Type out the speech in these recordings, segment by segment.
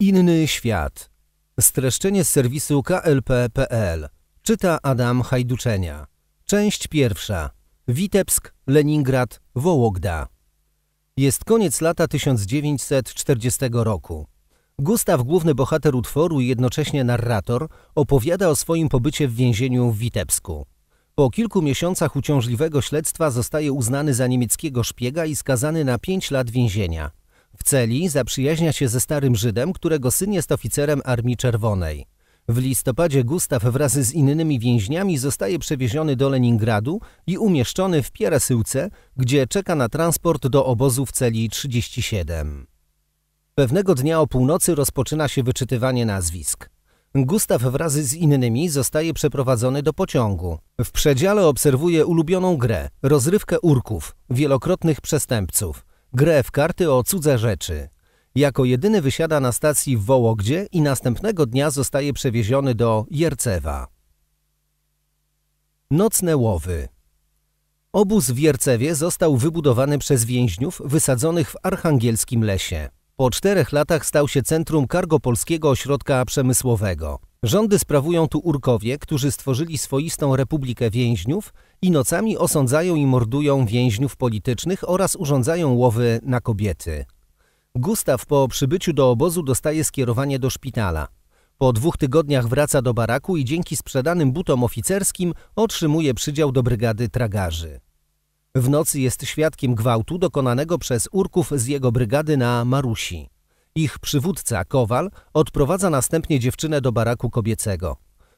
Inny świat. Streszczenie z serwisu klp.pl. Czyta Adam Hajduczenia. Część pierwsza. Witebsk, Leningrad, Wołogda. Jest koniec lata 1940 roku. Gustaw, główny bohater utworu i jednocześnie narrator, opowiada o swoim pobycie w więzieniu w Witebsku. Po kilku miesiącach uciążliwego śledztwa zostaje uznany za niemieckiego szpiega i skazany na 5 lat więzienia celi zaprzyjaźnia się ze starym Żydem, którego syn jest oficerem Armii Czerwonej. W listopadzie Gustaw wraz z innymi więźniami zostaje przewieziony do Leningradu i umieszczony w Pierasyłce, gdzie czeka na transport do obozu w celi 37. Pewnego dnia o północy rozpoczyna się wyczytywanie nazwisk. Gustaw wraz z innymi zostaje przeprowadzony do pociągu. W przedziale obserwuje ulubioną grę, rozrywkę urków, wielokrotnych przestępców grę w karty o cudze rzeczy. Jako jedyny wysiada na stacji w Wołogdzie i następnego dnia zostaje przewieziony do Jercewa. Nocne łowy Obóz w Jercewie został wybudowany przez więźniów wysadzonych w archangielskim lesie. Po czterech latach stał się centrum Kargopolskiego Ośrodka Przemysłowego. Rządy sprawują tu urkowie, którzy stworzyli swoistą republikę więźniów i nocami osądzają i mordują więźniów politycznych oraz urządzają łowy na kobiety. Gustaw po przybyciu do obozu dostaje skierowanie do szpitala. Po dwóch tygodniach wraca do baraku i dzięki sprzedanym butom oficerskim otrzymuje przydział do brygady tragarzy. W nocy jest świadkiem gwałtu dokonanego przez Urków z jego brygady na Marusi. Ich przywódca, Kowal, odprowadza następnie dziewczynę do baraku kobiecego.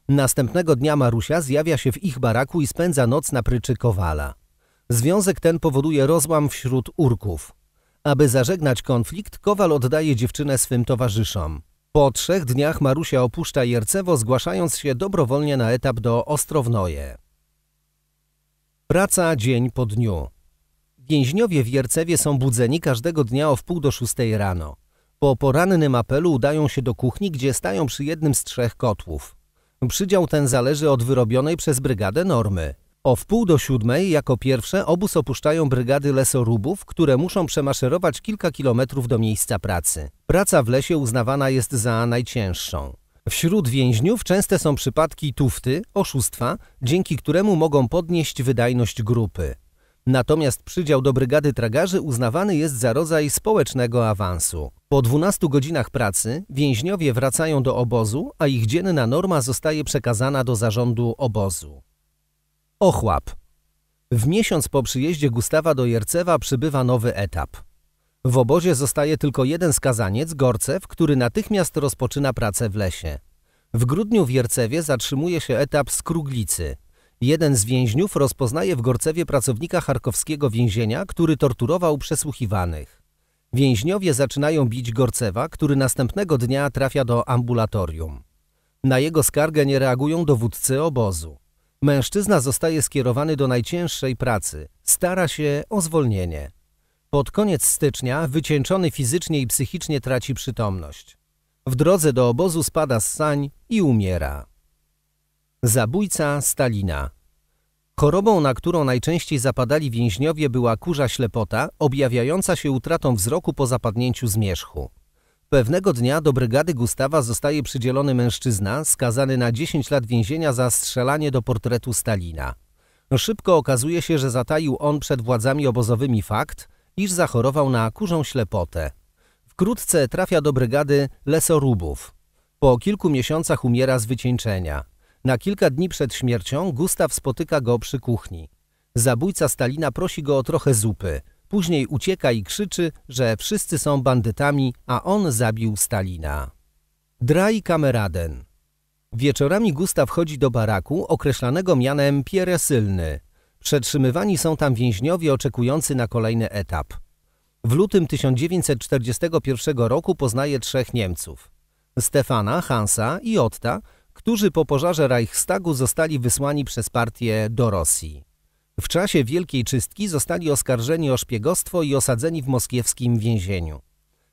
Następnego dnia Marusia zjawia się w ich baraku i spędza noc na pryczy Kowala. Związek ten powoduje rozłam wśród urków. Aby zażegnać konflikt, Kowal oddaje dziewczynę swym towarzyszom. Po trzech dniach Marusia opuszcza Jercewo, zgłaszając się dobrowolnie na etap do Ostrownoje. Praca dzień po dniu. Więźniowie w Jercewie są budzeni każdego dnia o wpół do szóstej rano. Po porannym apelu udają się do kuchni, gdzie stają przy jednym z trzech kotłów. Przydział ten zależy od wyrobionej przez brygadę normy. O wpół do siódmej jako pierwsze obóz opuszczają brygady lesorubów, które muszą przemaszerować kilka kilometrów do miejsca pracy. Praca w lesie uznawana jest za najcięższą. Wśród więźniów częste są przypadki tufty, oszustwa, dzięki któremu mogą podnieść wydajność grupy. Natomiast przydział do brygady tragarzy uznawany jest za rodzaj społecznego awansu. Po 12 godzinach pracy więźniowie wracają do obozu, a ich dzienna norma zostaje przekazana do zarządu obozu. Ochłap. W miesiąc po przyjeździe Gustawa do Jercewa przybywa nowy etap. W obozie zostaje tylko jeden skazaniec, Gorcew, który natychmiast rozpoczyna pracę w lesie. W grudniu w Jercewie zatrzymuje się etap skruglicy. Jeden z więźniów rozpoznaje w Gorcewie pracownika charkowskiego więzienia, który torturował przesłuchiwanych. Więźniowie zaczynają bić Gorcewa, który następnego dnia trafia do ambulatorium. Na jego skargę nie reagują dowódcy obozu. Mężczyzna zostaje skierowany do najcięższej pracy. Stara się o zwolnienie. Pod koniec stycznia wycieńczony fizycznie i psychicznie traci przytomność. W drodze do obozu spada z sań i umiera. Zabójca Stalina Chorobą, na którą najczęściej zapadali więźniowie była kurza ślepota, objawiająca się utratą wzroku po zapadnięciu zmierzchu. Pewnego dnia do brygady Gustawa zostaje przydzielony mężczyzna skazany na 10 lat więzienia za strzelanie do portretu Stalina. No szybko okazuje się, że zataił on przed władzami obozowymi fakt, iż zachorował na kurzą ślepotę. Wkrótce trafia do brygady Lesorubów. Po kilku miesiącach umiera z wycieńczenia. Na kilka dni przed śmiercią Gustaw spotyka go przy kuchni. Zabójca Stalina prosi go o trochę zupy. Później ucieka i krzyczy, że wszyscy są bandytami, a on zabił Stalina. Draj Kameraden Wieczorami Gustaw chodzi do baraku, określanego mianem Pieresylny. Przetrzymywani są tam więźniowie oczekujący na kolejny etap. W lutym 1941 roku poznaje trzech Niemców. Stefana, Hansa i Otta, którzy po pożarze Reichstagu zostali wysłani przez partię do Rosji. W czasie Wielkiej Czystki zostali oskarżeni o szpiegostwo i osadzeni w moskiewskim więzieniu.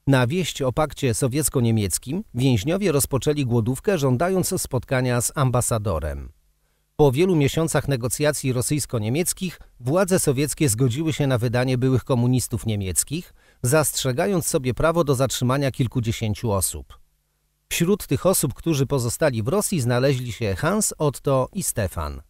Na wieść o pakcie sowiecko-niemieckim więźniowie rozpoczęli głodówkę żądając spotkania z ambasadorem. Po wielu miesiącach negocjacji rosyjsko-niemieckich władze sowieckie zgodziły się na wydanie byłych komunistów niemieckich, zastrzegając sobie prawo do zatrzymania kilkudziesięciu osób. Wśród tych osób, którzy pozostali w Rosji znaleźli się Hans, Otto i Stefan.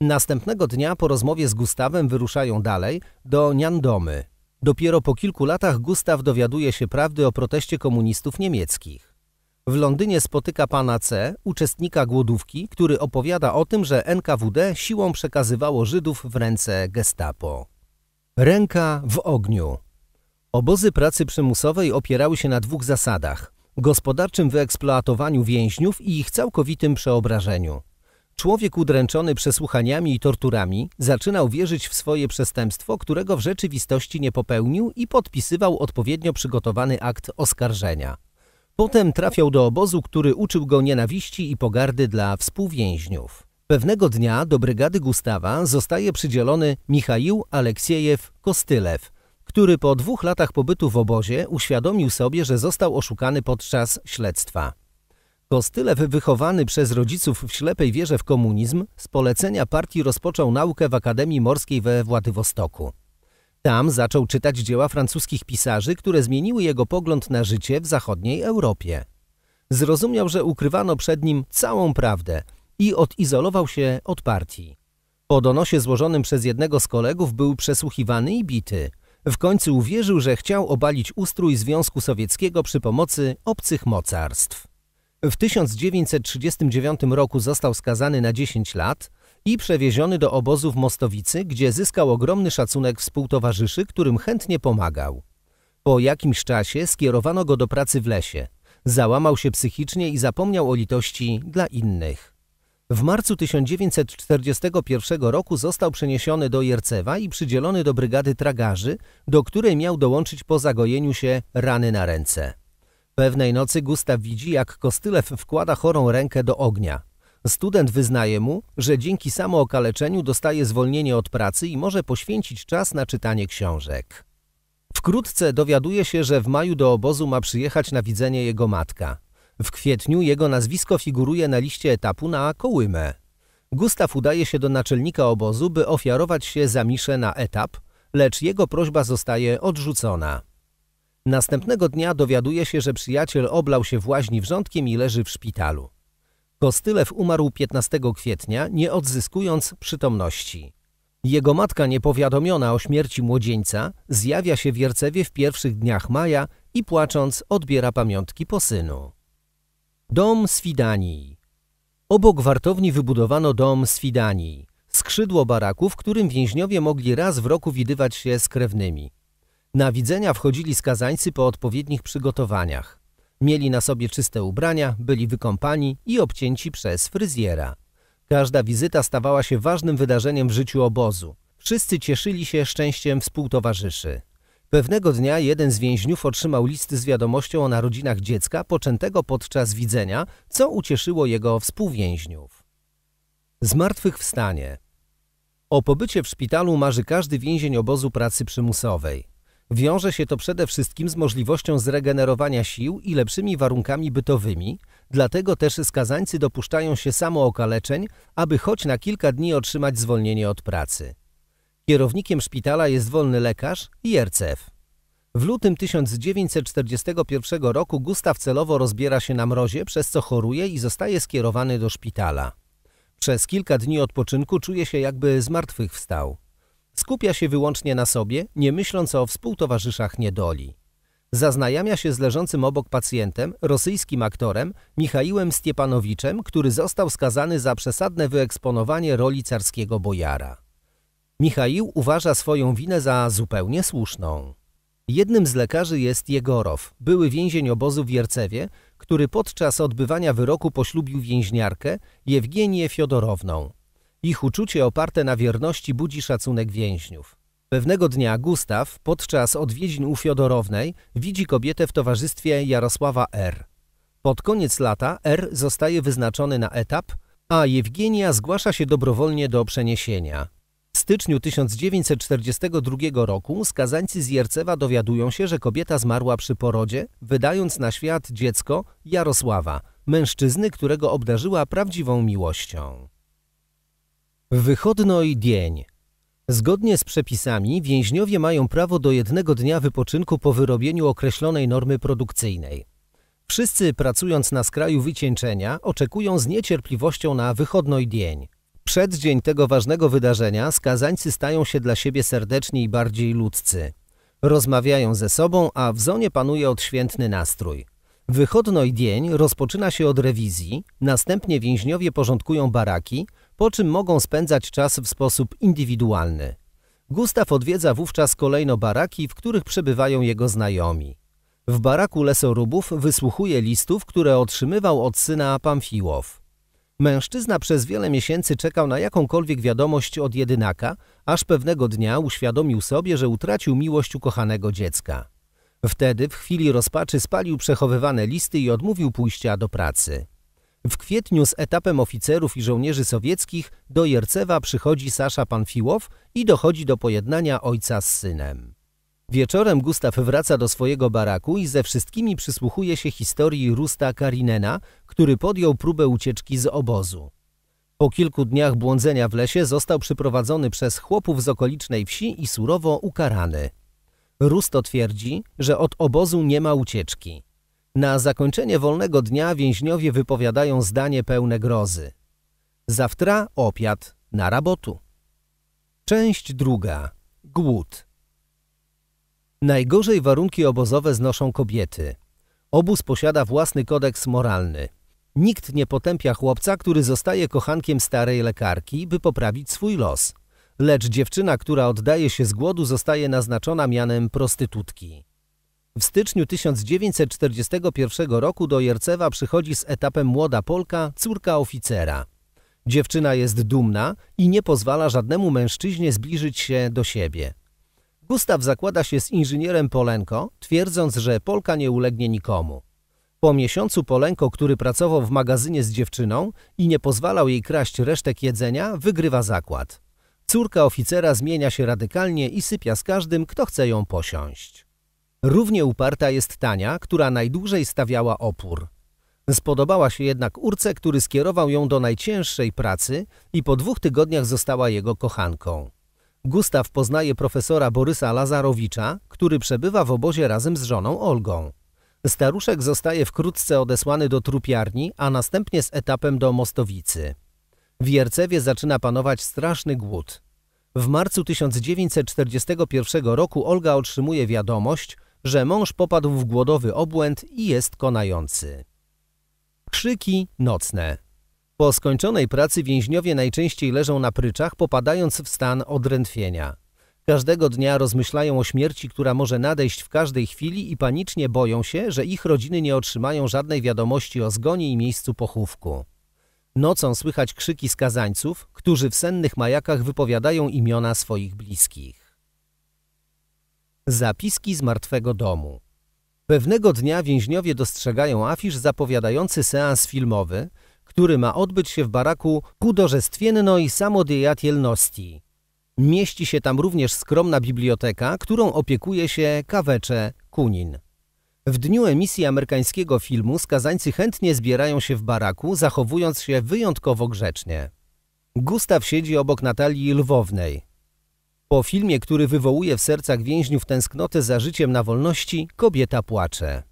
Następnego dnia po rozmowie z Gustawem wyruszają dalej do Niandomy. Dopiero po kilku latach Gustaw dowiaduje się prawdy o proteście komunistów niemieckich. W Londynie spotyka pana C, uczestnika głodówki, który opowiada o tym, że NKWD siłą przekazywało Żydów w ręce gestapo. Ręka w ogniu. Obozy pracy przymusowej opierały się na dwóch zasadach gospodarczym wyeksploatowaniu więźniów i ich całkowitym przeobrażeniu. Człowiek udręczony przesłuchaniami i torturami zaczynał wierzyć w swoje przestępstwo, którego w rzeczywistości nie popełnił i podpisywał odpowiednio przygotowany akt oskarżenia. Potem trafiał do obozu, który uczył go nienawiści i pogardy dla współwięźniów. Pewnego dnia do brygady Gustawa zostaje przydzielony Michaił Aleksiejew Kostylew, który po dwóch latach pobytu w obozie uświadomił sobie, że został oszukany podczas śledztwa. Kostylew, wychowany przez rodziców w ślepej wierze w komunizm, z polecenia partii rozpoczął naukę w Akademii Morskiej we Władywostoku. Tam zaczął czytać dzieła francuskich pisarzy, które zmieniły jego pogląd na życie w zachodniej Europie. Zrozumiał, że ukrywano przed nim całą prawdę i odizolował się od partii. Po donosie złożonym przez jednego z kolegów był przesłuchiwany i bity – w końcu uwierzył, że chciał obalić ustrój Związku Sowieckiego przy pomocy obcych mocarstw. W 1939 roku został skazany na 10 lat i przewieziony do obozu w Mostowicy, gdzie zyskał ogromny szacunek współtowarzyszy, którym chętnie pomagał. Po jakimś czasie skierowano go do pracy w lesie. Załamał się psychicznie i zapomniał o litości dla innych. W marcu 1941 roku został przeniesiony do Jercewa i przydzielony do brygady tragarzy, do której miał dołączyć po zagojeniu się rany na ręce. Pewnej nocy Gustaw widzi, jak Kostylew wkłada chorą rękę do ognia. Student wyznaje mu, że dzięki samookaleczeniu dostaje zwolnienie od pracy i może poświęcić czas na czytanie książek. Wkrótce dowiaduje się, że w maju do obozu ma przyjechać na widzenie jego matka. W kwietniu jego nazwisko figuruje na liście etapu na Kołymę. Gustaw udaje się do naczelnika obozu, by ofiarować się za miszę na etap, lecz jego prośba zostaje odrzucona. Następnego dnia dowiaduje się, że przyjaciel oblał się w łaźni wrzątkiem i leży w szpitalu. Kostylew umarł 15 kwietnia, nie odzyskując przytomności. Jego matka niepowiadomiona o śmierci młodzieńca zjawia się w Wiercewie w pierwszych dniach maja i płacząc odbiera pamiątki po synu. Dom Swidanii Obok wartowni wybudowano dom Swidanii, skrzydło baraku, w którym więźniowie mogli raz w roku widywać się z krewnymi. Na widzenia wchodzili skazańcy po odpowiednich przygotowaniach. Mieli na sobie czyste ubrania, byli wykąpani i obcięci przez fryzjera. Każda wizyta stawała się ważnym wydarzeniem w życiu obozu. Wszyscy cieszyli się szczęściem współtowarzyszy. Pewnego dnia jeden z więźniów otrzymał list z wiadomością o narodzinach dziecka poczętego podczas widzenia, co ucieszyło jego współwięźniów. Zmartwychwstanie O pobycie w szpitalu marzy każdy więzień obozu pracy przymusowej. Wiąże się to przede wszystkim z możliwością zregenerowania sił i lepszymi warunkami bytowymi, dlatego też skazańcy dopuszczają się samookaleczeń, aby choć na kilka dni otrzymać zwolnienie od pracy. Kierownikiem szpitala jest wolny lekarz Jercew. W lutym 1941 roku Gustaw celowo rozbiera się na mrozie, przez co choruje i zostaje skierowany do szpitala. Przez kilka dni odpoczynku czuje się jakby zmartwychwstał. Skupia się wyłącznie na sobie, nie myśląc o współtowarzyszach niedoli. Zaznajamia się z leżącym obok pacjentem, rosyjskim aktorem, Michałem Stiepanowiczem, który został skazany za przesadne wyeksponowanie roli carskiego bojara. Michał uważa swoją winę za zupełnie słuszną. Jednym z lekarzy jest Jegorow, były więzień obozu w Jercewie, który podczas odbywania wyroku poślubił więźniarkę Jewgienię Fiodorowną. Ich uczucie oparte na wierności budzi szacunek więźniów. Pewnego dnia Gustaw podczas odwiedzin u Fiodorownej widzi kobietę w towarzystwie Jarosława R. Pod koniec lata R zostaje wyznaczony na etap, a Jewgienia zgłasza się dobrowolnie do przeniesienia styczniu 1942 roku skazańcy z Jercewa dowiadują się, że kobieta zmarła przy porodzie, wydając na świat dziecko Jarosława, mężczyzny, którego obdarzyła prawdziwą miłością. Wychodno i dzień. Zgodnie z przepisami więźniowie mają prawo do jednego dnia wypoczynku po wyrobieniu określonej normy produkcyjnej. Wszyscy pracując na skraju wycieńczenia oczekują z niecierpliwością na wychodno i dzień. Przed dzień tego ważnego wydarzenia skazańcy stają się dla siebie serdeczni i bardziej ludzcy. Rozmawiają ze sobą, a w zonie panuje odświętny nastrój. Wychodno i dzień rozpoczyna się od rewizji, następnie więźniowie porządkują baraki, po czym mogą spędzać czas w sposób indywidualny. Gustaw odwiedza wówczas kolejno baraki, w których przebywają jego znajomi. W baraku lesorubów wysłuchuje listów, które otrzymywał od syna Pamfiłow. Mężczyzna przez wiele miesięcy czekał na jakąkolwiek wiadomość od jedynaka, aż pewnego dnia uświadomił sobie, że utracił miłość ukochanego dziecka. Wtedy w chwili rozpaczy spalił przechowywane listy i odmówił pójścia do pracy. W kwietniu z etapem oficerów i żołnierzy sowieckich do Jercewa przychodzi Sasza Panfiłow i dochodzi do pojednania ojca z synem. Wieczorem Gustaw wraca do swojego baraku i ze wszystkimi przysłuchuje się historii Rusta Karinena, który podjął próbę ucieczki z obozu. Po kilku dniach błądzenia w lesie został przyprowadzony przez chłopów z okolicznej wsi i surowo ukarany. Rusto twierdzi, że od obozu nie ma ucieczki. Na zakończenie wolnego dnia więźniowie wypowiadają zdanie pełne grozy. Zawtra opiat na rabotu. Część druga. Głód. Najgorzej warunki obozowe znoszą kobiety. Obóz posiada własny kodeks moralny. Nikt nie potępia chłopca, który zostaje kochankiem starej lekarki, by poprawić swój los. Lecz dziewczyna, która oddaje się z głodu, zostaje naznaczona mianem prostytutki. W styczniu 1941 roku do Jercewa przychodzi z etapem młoda Polka, córka oficera. Dziewczyna jest dumna i nie pozwala żadnemu mężczyźnie zbliżyć się do siebie. Gustaw zakłada się z inżynierem Polenko, twierdząc, że Polka nie ulegnie nikomu. Po miesiącu Polenko, który pracował w magazynie z dziewczyną i nie pozwalał jej kraść resztek jedzenia, wygrywa zakład. Córka oficera zmienia się radykalnie i sypia z każdym, kto chce ją posiąść. Równie uparta jest Tania, która najdłużej stawiała opór. Spodobała się jednak Urce, który skierował ją do najcięższej pracy i po dwóch tygodniach została jego kochanką. Gustaw poznaje profesora Borysa Lazarowicza, który przebywa w obozie razem z żoną Olgą. Staruszek zostaje wkrótce odesłany do trupiarni, a następnie z etapem do Mostowicy. W Jercewie zaczyna panować straszny głód. W marcu 1941 roku Olga otrzymuje wiadomość, że mąż popadł w głodowy obłęd i jest konający. Krzyki nocne po skończonej pracy więźniowie najczęściej leżą na pryczach, popadając w stan odrętwienia. Każdego dnia rozmyślają o śmierci, która może nadejść w każdej chwili i panicznie boją się, że ich rodziny nie otrzymają żadnej wiadomości o zgonie i miejscu pochówku. Nocą słychać krzyki skazańców, którzy w sennych majakach wypowiadają imiona swoich bliskich. Zapiski z martwego domu Pewnego dnia więźniowie dostrzegają afisz zapowiadający seans filmowy – który ma odbyć się w baraku Kudorzestwiennej Samodejatielności. Mieści się tam również skromna biblioteka, którą opiekuje się Kawecze Kunin. W dniu emisji amerykańskiego filmu skazańcy chętnie zbierają się w baraku, zachowując się wyjątkowo grzecznie. Gustaw siedzi obok Natalii Lwownej. Po filmie, który wywołuje w sercach więźniów tęsknotę za życiem na wolności, kobieta płacze.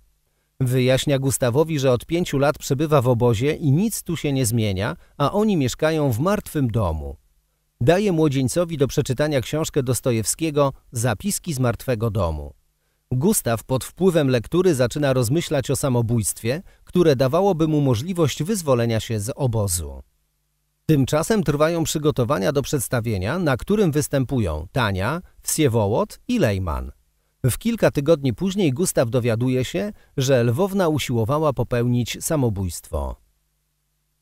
Wyjaśnia Gustawowi, że od pięciu lat przebywa w obozie i nic tu się nie zmienia, a oni mieszkają w martwym domu. Daje młodzieńcowi do przeczytania książkę Dostojewskiego Zapiski z martwego domu. Gustaw pod wpływem lektury zaczyna rozmyślać o samobójstwie, które dawałoby mu możliwość wyzwolenia się z obozu. Tymczasem trwają przygotowania do przedstawienia, na którym występują Tania, Wsiewołot i Lejman. W kilka tygodni później Gustaw dowiaduje się, że Lwowna usiłowała popełnić samobójstwo.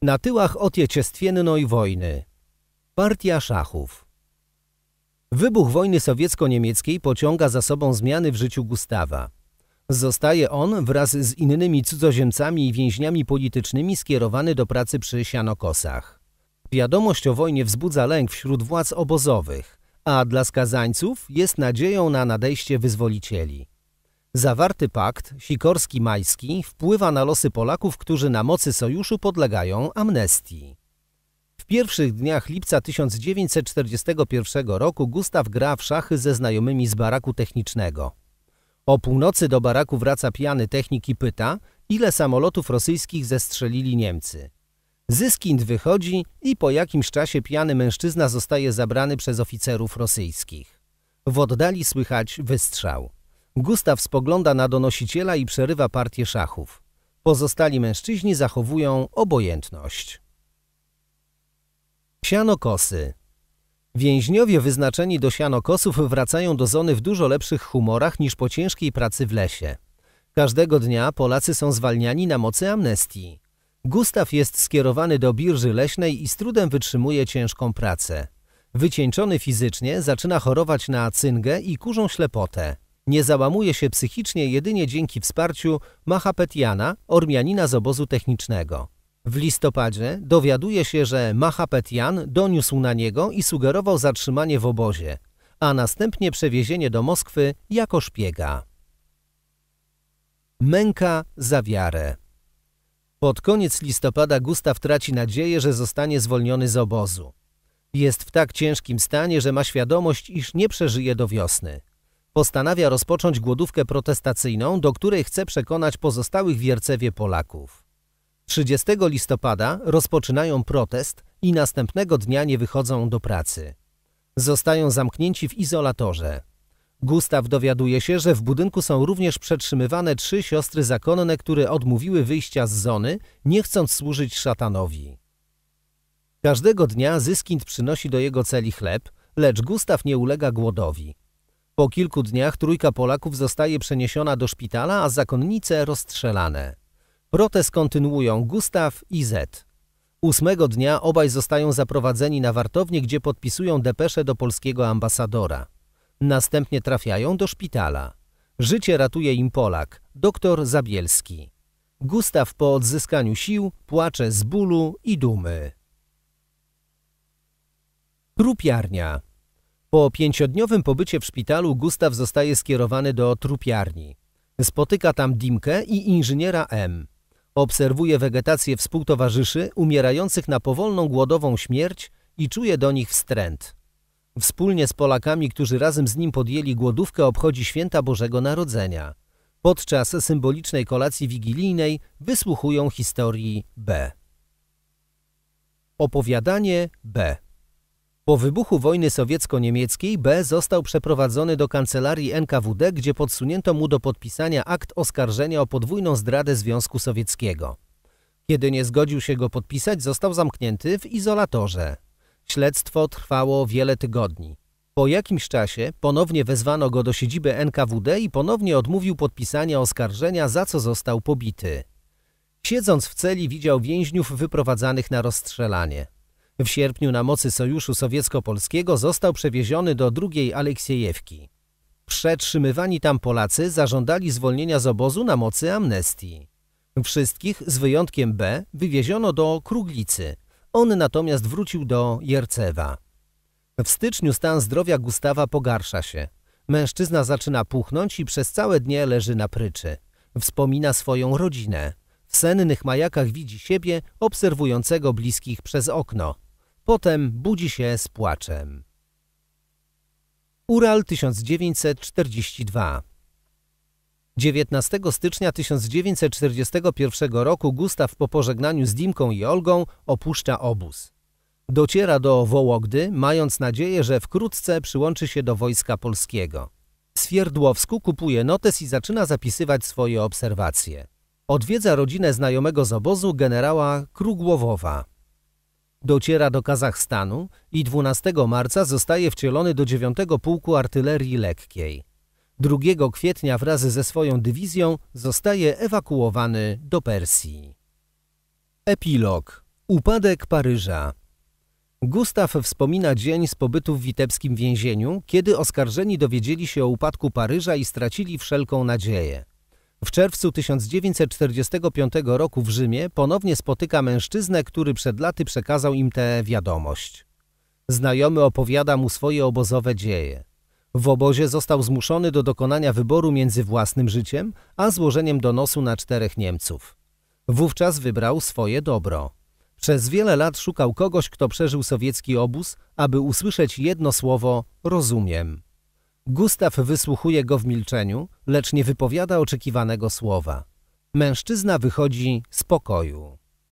Na tyłach otjeciestwiennej wojny. Partia szachów. Wybuch wojny sowiecko-niemieckiej pociąga za sobą zmiany w życiu Gustawa. Zostaje on wraz z innymi cudzoziemcami i więźniami politycznymi skierowany do pracy przy Sianokosach. Wiadomość o wojnie wzbudza lęk wśród władz obozowych – a dla skazańców jest nadzieją na nadejście wyzwolicieli. Zawarty pakt Sikorski-Majski wpływa na losy Polaków, którzy na mocy sojuszu podlegają amnestii. W pierwszych dniach lipca 1941 roku Gustaw gra w szachy ze znajomymi z baraku technicznego. O północy do baraku wraca pijany technik i pyta, ile samolotów rosyjskich zestrzelili Niemcy. Zyskind wychodzi i po jakimś czasie pijany mężczyzna zostaje zabrany przez oficerów rosyjskich. W oddali słychać wystrzał. Gustaw spogląda na donosiciela i przerywa partię szachów. Pozostali mężczyźni zachowują obojętność. Siano Więźniowie wyznaczeni do siano wracają do zony w dużo lepszych humorach niż po ciężkiej pracy w lesie. Każdego dnia Polacy są zwalniani na mocy amnestii. Gustaw jest skierowany do birży leśnej i z trudem wytrzymuje ciężką pracę. Wycieńczony fizycznie zaczyna chorować na cyngę i kurzą ślepotę. Nie załamuje się psychicznie jedynie dzięki wsparciu Mahapetiana, Ormianina z obozu technicznego. W listopadzie dowiaduje się, że Mahapetian doniósł na niego i sugerował zatrzymanie w obozie, a następnie przewiezienie do Moskwy jako szpiega. Męka za wiarę. Pod koniec listopada Gustaw traci nadzieję, że zostanie zwolniony z obozu. Jest w tak ciężkim stanie, że ma świadomość, iż nie przeżyje do wiosny. Postanawia rozpocząć głodówkę protestacyjną, do której chce przekonać pozostałych wiercewie Polaków. 30 listopada rozpoczynają protest i następnego dnia nie wychodzą do pracy. Zostają zamknięci w izolatorze. Gustaw dowiaduje się, że w budynku są również przetrzymywane trzy siostry zakonne, które odmówiły wyjścia z zony, nie chcąc służyć szatanowi. Każdego dnia Zyskind przynosi do jego celi chleb, lecz Gustaw nie ulega głodowi. Po kilku dniach trójka Polaków zostaje przeniesiona do szpitala, a zakonnice rozstrzelane. Protest kontynuują Gustaw i Zet. Ósmego dnia obaj zostają zaprowadzeni na wartownię, gdzie podpisują depesze do polskiego ambasadora. Następnie trafiają do szpitala. Życie ratuje im Polak, doktor Zabielski. Gustaw po odzyskaniu sił płacze z bólu i dumy. Trupiarnia Po pięciodniowym pobycie w szpitalu Gustaw zostaje skierowany do trupiarni. Spotyka tam Dimkę i inżyniera M. Obserwuje wegetację współtowarzyszy umierających na powolną głodową śmierć i czuje do nich wstręt. Wspólnie z Polakami, którzy razem z nim podjęli głodówkę, obchodzi święta Bożego Narodzenia. Podczas symbolicznej kolacji wigilijnej wysłuchują historii B. Opowiadanie B. Po wybuchu wojny sowiecko-niemieckiej B został przeprowadzony do kancelarii NKWD, gdzie podsunięto mu do podpisania akt oskarżenia o podwójną zdradę Związku Sowieckiego. Kiedy nie zgodził się go podpisać, został zamknięty w izolatorze. Śledztwo trwało wiele tygodni. Po jakimś czasie ponownie wezwano go do siedziby NKWD i ponownie odmówił podpisania oskarżenia, za co został pobity. Siedząc w celi widział więźniów wyprowadzanych na rozstrzelanie. W sierpniu na mocy Sojuszu Sowiecko-Polskiego został przewieziony do drugiej Aleksiejewki. Przetrzymywani tam Polacy zażądali zwolnienia z obozu na mocy amnestii. Wszystkich, z wyjątkiem B, wywieziono do Kruglicy, on natomiast wrócił do Jercewa. W styczniu stan zdrowia Gustawa pogarsza się. Mężczyzna zaczyna puchnąć i przez całe dnie leży na pryczy. Wspomina swoją rodzinę. W sennych majakach widzi siebie, obserwującego bliskich przez okno. Potem budzi się z płaczem. Ural 1942 19 stycznia 1941 roku Gustaw po pożegnaniu z Dimką i Olgą opuszcza obóz. Dociera do Wołogdy, mając nadzieję, że wkrótce przyłączy się do Wojska Polskiego. W Swierdłowsku kupuje notes i zaczyna zapisywać swoje obserwacje. Odwiedza rodzinę znajomego z obozu generała Krugłowowa. Dociera do Kazachstanu i 12 marca zostaje wcielony do 9 Pułku Artylerii Lekkiej. 2 kwietnia wraz ze swoją dywizją zostaje ewakuowany do Persji. Epilog. Upadek Paryża. Gustaw wspomina dzień z pobytu w witebskim więzieniu, kiedy oskarżeni dowiedzieli się o upadku Paryża i stracili wszelką nadzieję. W czerwcu 1945 roku w Rzymie ponownie spotyka mężczyznę, który przed laty przekazał im tę wiadomość. Znajomy opowiada mu swoje obozowe dzieje. W obozie został zmuszony do dokonania wyboru między własnym życiem a złożeniem donosu na czterech Niemców. Wówczas wybrał swoje dobro. Przez wiele lat szukał kogoś, kto przeżył sowiecki obóz, aby usłyszeć jedno słowo rozumiem. Gustaw wysłuchuje go w milczeniu, lecz nie wypowiada oczekiwanego słowa. Mężczyzna wychodzi z pokoju.